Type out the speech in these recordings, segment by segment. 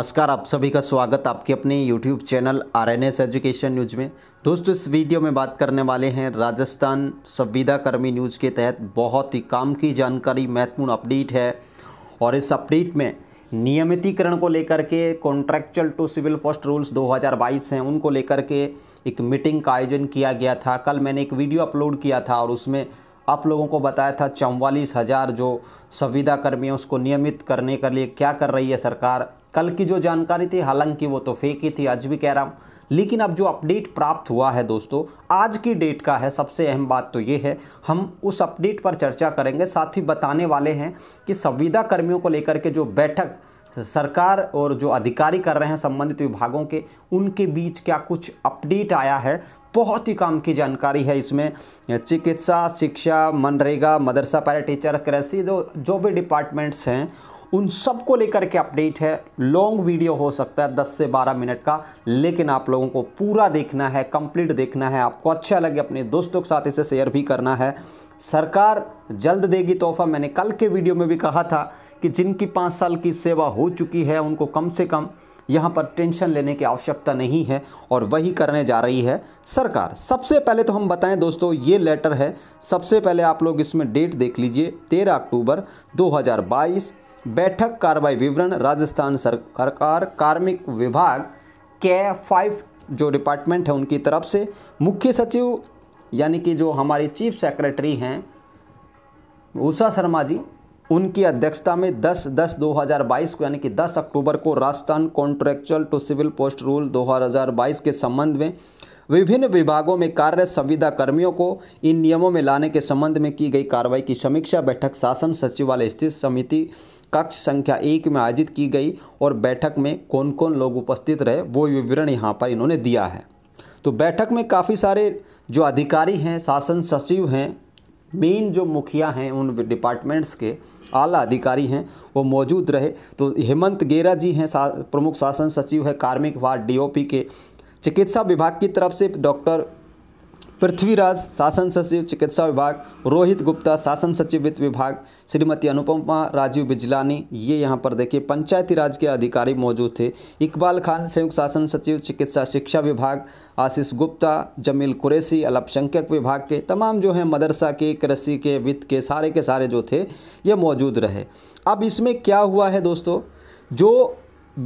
नमस्कार आप सभी का स्वागत आपके अपने YouTube channel R N S education news में दोस्तों इस वीडियो में बात करने वाले हैं राजस्थान संविदा कर्मी न्यूज के तहत बहुत ही काम की जानकारी महत्वपूर्ण अपडेट है और इस अपडेट में नियमितीकरण को लेकर के contractual to civil first rules 2022 हैं उनको लेकर के एक मीटिंग का आयोजन किया गया था कल मैंने एक वीडियो अपलोड किया था और उसमें आप लोगों को बताया था चौवालीस हज़ार जो संविदा कर्मी हैं उसको नियमित करने के लिए क्या कर रही है सरकार कल की जो जानकारी थी हालांकि वो तो फेक ही थी आज भी कह रहा हूँ लेकिन अब जो अपडेट प्राप्त हुआ है दोस्तों आज की डेट का है सबसे अहम बात तो ये है हम उस अपडेट पर चर्चा करेंगे साथ ही बताने वाले हैं कि संविदा कर्मियों को लेकर के जो बैठक सरकार और जो अधिकारी कर रहे हैं संबंधित विभागों के उनके बीच क्या कुछ अपडेट आया है बहुत ही काम की जानकारी है इसमें चिकित्सा शिक्षा मनरेगा मदरसा पैरा टीचर कृषि जो जो भी डिपार्टमेंट्स हैं उन सबको लेकर के अपडेट है लॉन्ग वीडियो हो सकता है 10 से 12 मिनट का लेकिन आप लोगों को पूरा देखना है कंप्लीट देखना है आपको अच्छा लगे अपने दोस्तों के साथ इसे शेयर भी करना है सरकार जल्द देगी तोहफा मैंने कल के वीडियो में भी कहा था कि जिनकी पाँच साल की सेवा हो चुकी है उनको कम से कम यहाँ पर टेंशन लेने की आवश्यकता नहीं है और वही करने जा रही है सरकार सबसे पहले तो हम बताएं दोस्तों ये लेटर है सबसे पहले आप लोग इसमें डेट देख लीजिए तेरह अक्टूबर 2022 बैठक कार्रवाई विवरण राजस्थान सरकार कार्मिक विभाग के फाइव जो डिपार्टमेंट है उनकी तरफ से मुख्य सचिव यानी कि जो हमारी चीफ सेक्रेटरी हैं उषा शर्मा जी उनकी अध्यक्षता में 10 दस 2022 को यानी कि 10 अक्टूबर को Rajasthan contractual to civil post rule 2022 के संबंध में विभिन्न विभागों में कार्य संविदा कर्मियों को इन नियमों में लाने के संबंध में की गई कार्रवाई की समीक्षा बैठक शासन सचिवालय स्थित समिति कक्ष संख्या एक में आयोजित की गई और बैठक में कौन कौन लोग उपस्थित रहे वो विवरण यहाँ पर इन्होंने दिया है तो बैठक में काफ़ी सारे जो अधिकारी हैं शासन सचिव हैं मेन जो मुखिया हैं उन डिपार्टमेंट्स के आला अधिकारी हैं वो मौजूद रहे तो हेमंत गेरा जी हैं प्रमुख शासन सचिव है कार्मिक वार्ड डीओपी के चिकित्सा विभाग की तरफ से डॉक्टर पृथ्वीराज शासन सचिव चिकित्सा विभाग रोहित गुप्ता शासन सचिव वित्त विभाग श्रीमती अनुपमा राजीव बिजलानी ये यहाँ पर देखिए पंचायती राज के अधिकारी मौजूद थे इकबाल खान संयुक्त शासन सचिव चिकित्सा शिक्षा विभाग आशीष गुप्ता जमील कुरैसी अल्पसंख्यक विभाग के तमाम जो हैं मदरसा के कृषि के वित्त के सारे के सारे जो थे ये मौजूद रहे अब इसमें क्या हुआ है दोस्तों जो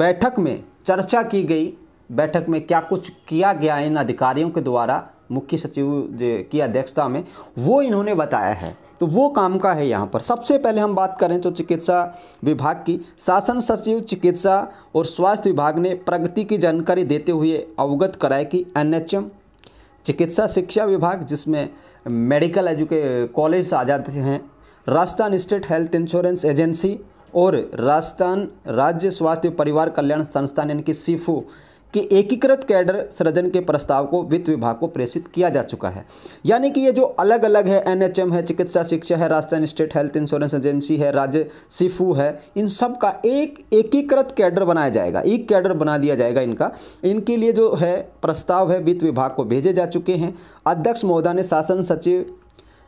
बैठक में चर्चा की गई बैठक में क्या कुछ किया गया इन अधिकारियों के द्वारा मुख्य सचिव की अध्यक्षता में वो इन्होंने बताया है तो वो काम का है यहाँ पर सबसे पहले हम बात करें तो चिकित्सा विभाग की शासन सचिव चिकित्सा और स्वास्थ्य विभाग ने प्रगति की जानकारी देते हुए अवगत कराया कि एन चिकित्सा शिक्षा विभाग जिसमें मेडिकल एजुके कॉलेज आ जाते हैं Rajasthan state health insurance agency और राजस्थान राज्य स्वास्थ्य परिवार कल्याण संस्थान यानी कि सीफू कि एकीकृत कैडर सृजन के प्रस्ताव को वित्त विभाग को प्रेषित किया जा चुका है यानी कि ये जो अलग अलग है एनएचएम है चिकित्सा शिक्षा है Rajasthan state health insurance agency है राज्य सिफू है इन सब का एक एकीकृत कैडर बनाया जाएगा एक कैडर बना दिया जाएगा इनका इनके लिए जो है प्रस्ताव है वित्त विभाग को भेजे जा चुके हैं अध्यक्ष महोदय ने शासन सचिव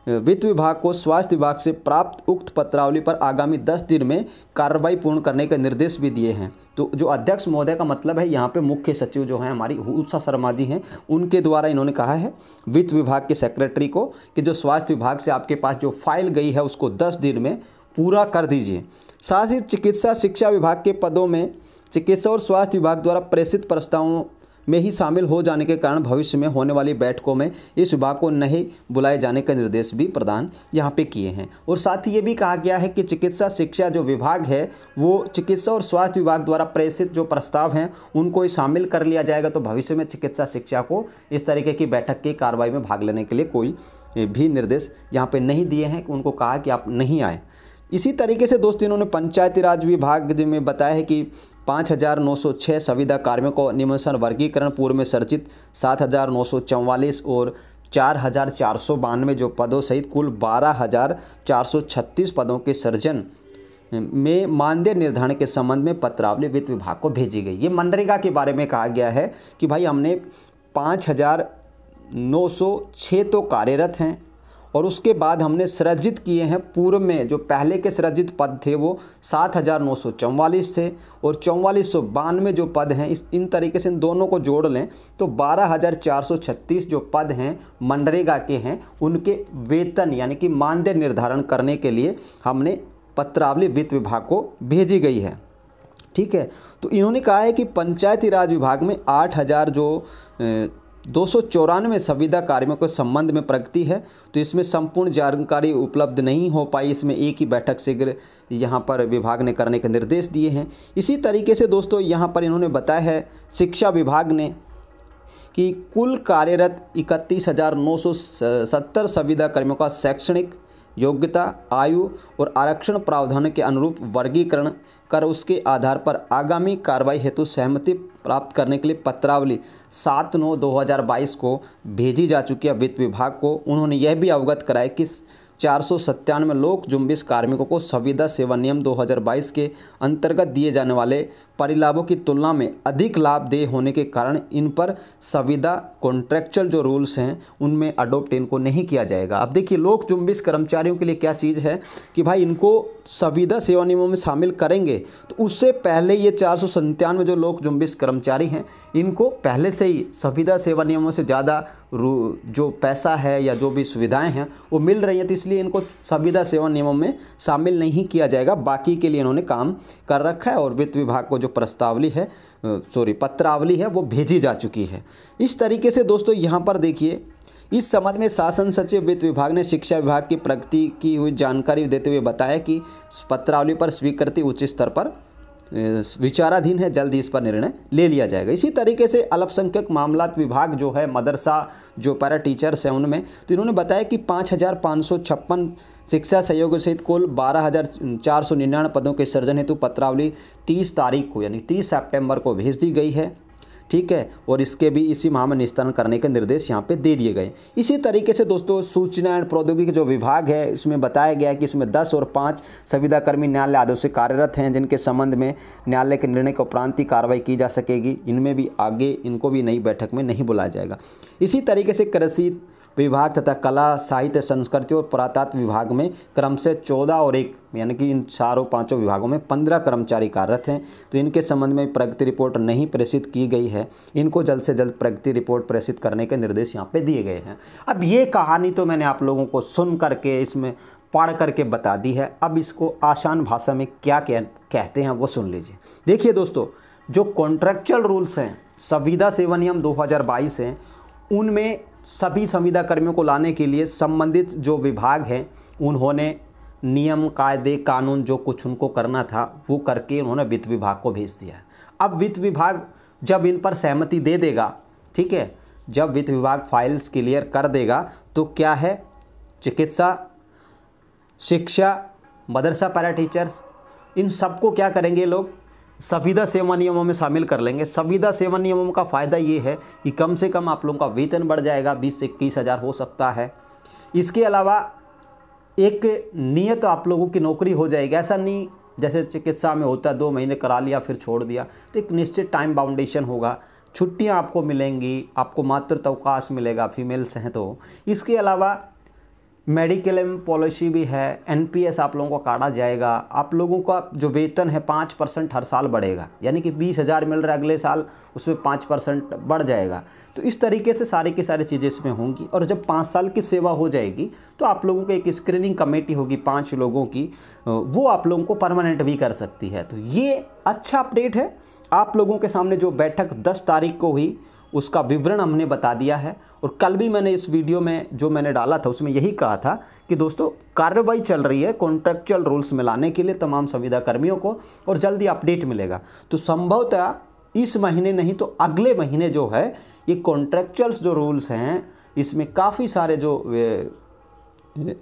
वित्त विभाग को स्वास्थ्य विभाग से प्राप्त उक्त पत्रावली पर आगामी दस दिन में कार्रवाई पूर्ण करने के निर्देश भी दिए हैं तो जो अध्यक्ष महोदय का मतलब है यहाँ पे मुख्य सचिव जो हैं हमारी उषा शर्मा जी हैं उनके द्वारा इन्होंने कहा है वित्त विभाग के सेक्रेटरी को कि जो स्वास्थ्य विभाग से आपके पास जो फाइल गई है उसको दस दिन में पूरा कर दीजिए साथ ही चिकित्सा शिक्षा विभाग के पदों में चिकित्सा और स्वास्थ्य विभाग द्वारा प्रेषित प्रस्तावों में ही शामिल हो जाने के कारण भविष्य में होने वाली बैठकों में इस विभाग को नहीं बुलाए जाने का निर्देश भी प्रदान यहाँ पे किए हैं और साथ ही ये भी कहा गया है कि चिकित्सा शिक्षा जो विभाग है वो चिकित्सा और स्वास्थ्य विभाग द्वारा प्रेषित जो प्रस्ताव हैं उनको शामिल कर लिया जाएगा तो भविष्य में चिकित्सा शिक्षा को इस तरीके की बैठक की कार्रवाई में भाग लेने के लिए कोई भी निर्देश यहाँ पर नहीं दिए हैं उनको कहा कि आप नहीं आए इसी तरीके से दोस्तों इन्होंने पंचायती राज विभाग में बताया है कि पाँच हज़ार नौ सौ छः संविदा कार्मिकों निमंसन वर्गीकरण पूर्व में सर्चित सात हज़ार नौ सौ चौवालीस और चार हज़ार चार सौ बानवे जो पदों सहित कुल बारह हज़ार चार सौ छत्तीस पदों के सर्जन में मानदेय निर्धारण के संबंध में पत्रावली वित्त विभाग को भेजी गई ये मनरेगा के बारे में कहा गया है कि भाई हमने पाँच हज़ार नौ सौ छः तो कार्यरत हैं और उसके बाद हमने सृजित किए हैं पूर्व में जो पहले के सृजित पद थे वो सात हज़ार नौ सौ चौवालीस थे और चौवालीस सौ बानवे जो पद हैं इस इन तरीके से इन दोनों को जोड़ लें तो बारह हज़ार चार सौ छत्तीस जो पद हैं मनरेगा के हैं उनके वेतन यानी कि मानदेय निर्धारण करने के लिए हमने पत्रावली वित्त विभाग को भेजी गई है ठीक है तो इन्होंने कहा है कि पंचायती राज विभाग में आठ हज़ार जो दो सौ चौरानवे संविदा कार्मिकों के संबंध में प्रगति है तो इसमें संपूर्ण जानकारी उपलब्ध नहीं हो पाई इसमें एक ही बैठक शीघ्र यहाँ पर विभाग ने करने के निर्देश दिए हैं इसी तरीके से दोस्तों यहाँ पर इन्होंने बताया है शिक्षा विभाग ने कि कुल कार्यरत इकतीस हज़ार नौ सौ सत्तर संविदा कर्मियों का शैक्षणिक योग्यता आयु और आरक्षण प्रावधानों के अनुरूप वर्गीकरण कर उसके आधार पर आगामी कार्रवाई हेतु सहमति प्राप्त करने के लिए पत्रावली सात नौ 2022 को भेजी जा चुकी है वित्त विभाग को उन्होंने यह भी अवगत कराया कि चार लोक जुम्बिस कार्मिकों को संविदा सेवा नियम 2022 के अंतर्गत दिए जाने वाले परिलाभों की तुलना में अधिक लाभदेह होने के कारण इन पर संविदा कॉन्ट्रैक्चुअल जो रूल्स हैं उनमें अडोप्ट इनको नहीं किया जाएगा अब देखिए लोक जुम्बिस कर्मचारियों के लिए क्या चीज़ है कि भाई इनको संविदा सेवा नियमों में शामिल करेंगे तो उससे पहले ये चार सौ जो लोग जुम्बिस कर्मचारी हैं इनको पहले से ही संविदा सेवा नियमों से ज़्यादा जो पैसा है या जो भी सुविधाएं हैं वो मिल रही हैं तो इसलिए इनको संविदा सेवा नियमों में शामिल नहीं किया जाएगा बाकी के लिए इन्होंने काम कर रखा है और वित्त विभाग को जो प्रस्तावली है सॉरी पत्रावली है वो भेजी जा चुकी है इस तरीके से दोस्तों यहाँ पर देखिए इस संबंध में शासन सचिव वित्त विभाग ने शिक्षा विभाग की प्रगति की हुई जानकारी देते हुए बताया कि पत्रावली पर स्वीकृति उच्च स्तर पर विचाराधीन है जल्द ही इस पर निर्णय ले लिया जाएगा इसी तरीके से अल्पसंख्यक मामलात विभाग जो है मदरसा जो पैरा टीचर्स हैं उनमें तो इन्होंने बताया कि पाँच हज़ार पाँच सौ छप्पन शिक्षा सहयोग सहित कुल बारह हज़ार चार सौ निन्यानवे पदों के सृजन हेतु पत्रावली तीस तारीख को यानी तीस सितंबर को भेज दी गई है ठीक है और इसके भी इसी माह में निस्तारण करने के निर्देश यहाँ पे दे दिए गए इसी तरीके से दोस्तों सूचना एंड प्रौद्योगिकी जो विभाग है इसमें बताया गया है कि इसमें दस और पाँच संविदाकर्मी न्यायालय आदेश से कार्यरत हैं जिनके संबंध में न्यायालय के निर्णय के उपरांत ही कार्रवाई की जा सकेगी इनमें भी आगे इनको भी नई बैठक में नहीं बुलाया जाएगा इसी तरीके से कृषि विभाग तथा कला साहित्य संस्कृति और पुरातत्व विभाग में क्रम से चौदह और एक यानी कि इन चारों पांचों विभागों में पंद्रह कर्मचारी कार्यरत हैं तो इनके संबंध में प्रगति रिपोर्ट नहीं प्रेषित की गई है इनको जल्द से जल्द प्रगति रिपोर्ट प्रेषित करने के निर्देश यहाँ पे दिए गए हैं अब ये कहानी तो मैंने आप लोगों को सुन करके इसमें पढ़ करके बता दी है अब इसको आसान भाषा में क्या कह, कहते हैं वो सुन लीजिए देखिए दोस्तों जो कॉन्ट्रेक्चुअल रूल्स हैं संविदा सेवा नियम बाईस हैं उनमें सभी संविदा कर्मियों को लाने के लिए संबंधित जो विभाग हैं उन्होंने नियम कायदे कानून जो कुछ उनको करना था वो करके उन्होंने वित्त विभाग को भेज दिया अब वित्त विभाग जब इन पर सहमति दे देगा ठीक है जब वित्त विभाग फाइल्स क्लियर कर देगा तो क्या है चिकित्सा शिक्षा मदरसा पैरा टीचर्स इन सबको क्या करेंगे लोग संविदा सेवा नियमों में शामिल कर लेंगे संविदा सेवा नियमों का फ़ायदा ये है कि कम से कम आप लोगों का वेतन बढ़ जाएगा बीस से इक्कीस हज़ार हो सकता है इसके अलावा एक नियत आप लोगों की नौकरी हो जाएगी ऐसा नहीं जैसे चिकित्सा में होता है दो महीने करा लिया फिर छोड़ दिया तो एक निश्चित टाइम बाउंडेशन होगा छुट्टियां आपको मिलेंगी आपको मातृत्वकाश मिलेगा फीमेल्स हैं तो इसके अलावा मेडिक्लेम पॉलिसी भी है एनपीएस आप लोगों को काटा जाएगा आप लोगों का जो वेतन है पाँच परसेंट हर साल बढ़ेगा यानी कि बीस हज़ार मिल रहा है अगले साल उसमें पाँच परसेंट बढ़ जाएगा तो इस तरीके से सारी की सारी चीज़ें इसमें होंगी और जब पाँच साल की सेवा हो जाएगी तो आप लोगों की एक स्क्रीनिंग कमेटी होगी पाँच लोगों की वो आप लोगों को परमानेंट भी कर सकती है तो ये अच्छा अपडेट है आप लोगों के सामने जो बैठक दस तारीख को हुई उसका विवरण हमने बता दिया है और कल भी मैंने इस वीडियो में जो मैंने डाला था उसमें यही कहा था कि दोस्तों कार्रवाई चल रही है कॉन्ट्रेक्चुअल रूल्स में लाने के लिए तमाम संविदा कर्मियों को और जल्दी अपडेट मिलेगा तो संभवतः इस महीने नहीं तो अगले महीने जो है ये कॉन्ट्रेक्चुअल्स जो रूल्स हैं इसमें काफ़ी सारे जो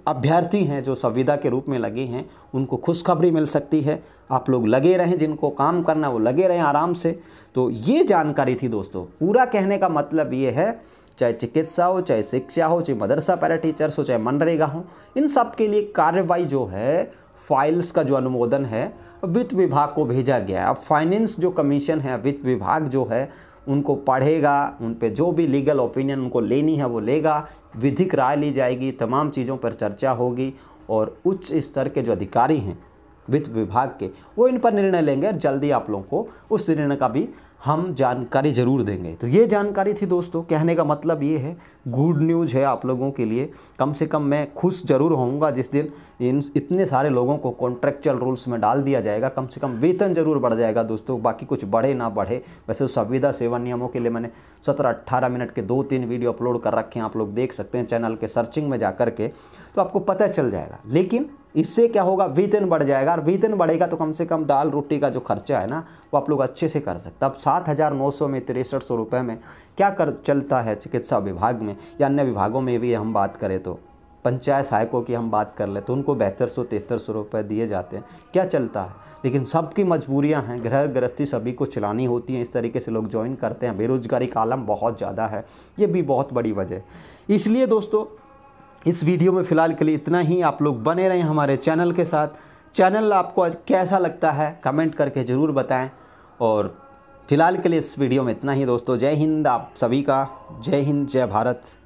अभ्यर्थी हैं जो संविदा के रूप में लगे हैं उनको खुशखबरी मिल सकती है आप लोग लगे रहें जिनको काम करना वो लगे रहें आराम से तो ये जानकारी थी दोस्तों पूरा कहने का मतलब ये है चाहे चिकित्सा हो चाहे शिक्षा हो चाहे मदरसा पैरा टीचर्स हो चाहे मनरेगा हो इन सब के लिए कार्रवाई जो है फाइल्स का जो अनुमोदन है वित्त विभाग को भेजा गया है अब फाइनेंस जो कमीशन है वित्त विभाग जो है उनको पढ़ेगा उन पर जो भी लीगल ओपिनियन उनको लेनी है वो लेगा विधिक राय ली जाएगी तमाम चीज़ों पर चर्चा होगी और उच्च स्तर के जो अधिकारी हैं वित्त विभाग के वो इन पर निर्णय लेंगे और जल्दी आप लोगों को उस निर्णय का भी हम जानकारी ज़रूर देंगे तो ये जानकारी थी दोस्तों कहने का मतलब ये है गुड न्यूज़ है आप लोगों के लिए कम से कम मैं खुश ज़रूर होऊंगा जिस दिन इन इतने सारे लोगों को कॉन्ट्रेक्चुअल रूल्स में डाल दिया जाएगा कम से कम वेतन ज़रूर बढ़ जाएगा दोस्तों बाकी कुछ बढ़े ना बढ़े वैसे संविदा सेवा नियमों के लिए मैंने सत्रह अट्ठारह मिनट के दो तीन वीडियो अपलोड कर रखे हैं आप लोग देख सकते हैं चैनल के सर्चिंग में जा के तो आपको पता चल जाएगा लेकिन इससे क्या होगा वेतन बढ़ जाएगा और वेतन बढ़ेगा तो कम से कम दाल रोटी का जो खर्चा है ना वो आप लोग अच्छे से कर सकते अब सात हज़ार नौ सौ में तिरसठ सौ रुपये में क्या कर चलता है चिकित्सा विभाग में या अन्य विभागों में भी हम बात करें तो पंचायत सहायकों की हम बात कर ले तो उनको बेहतर सौ तिहत्तर सौ रुपये दिए जाते हैं क्या चलता है लेकिन सबकी मजबूरियां हैं गृह गृहस्थी सभी को चलानी होती हैं इस तरीके से लोग ज्वाइन करते हैं बेरोजगारी का आलम बहुत ज़्यादा है ये भी बहुत बड़ी वजह है इसलिए दोस्तों इस वीडियो में फ़िलहाल के लिए इतना ही आप लोग बने रहें हमारे चैनल के साथ चैनल आपको आज कैसा लगता है कमेंट करके ज़रूर बताएं और फिलहाल के लिए इस वीडियो में इतना ही दोस्तों जय हिंद आप सभी का जय हिंद जय भारत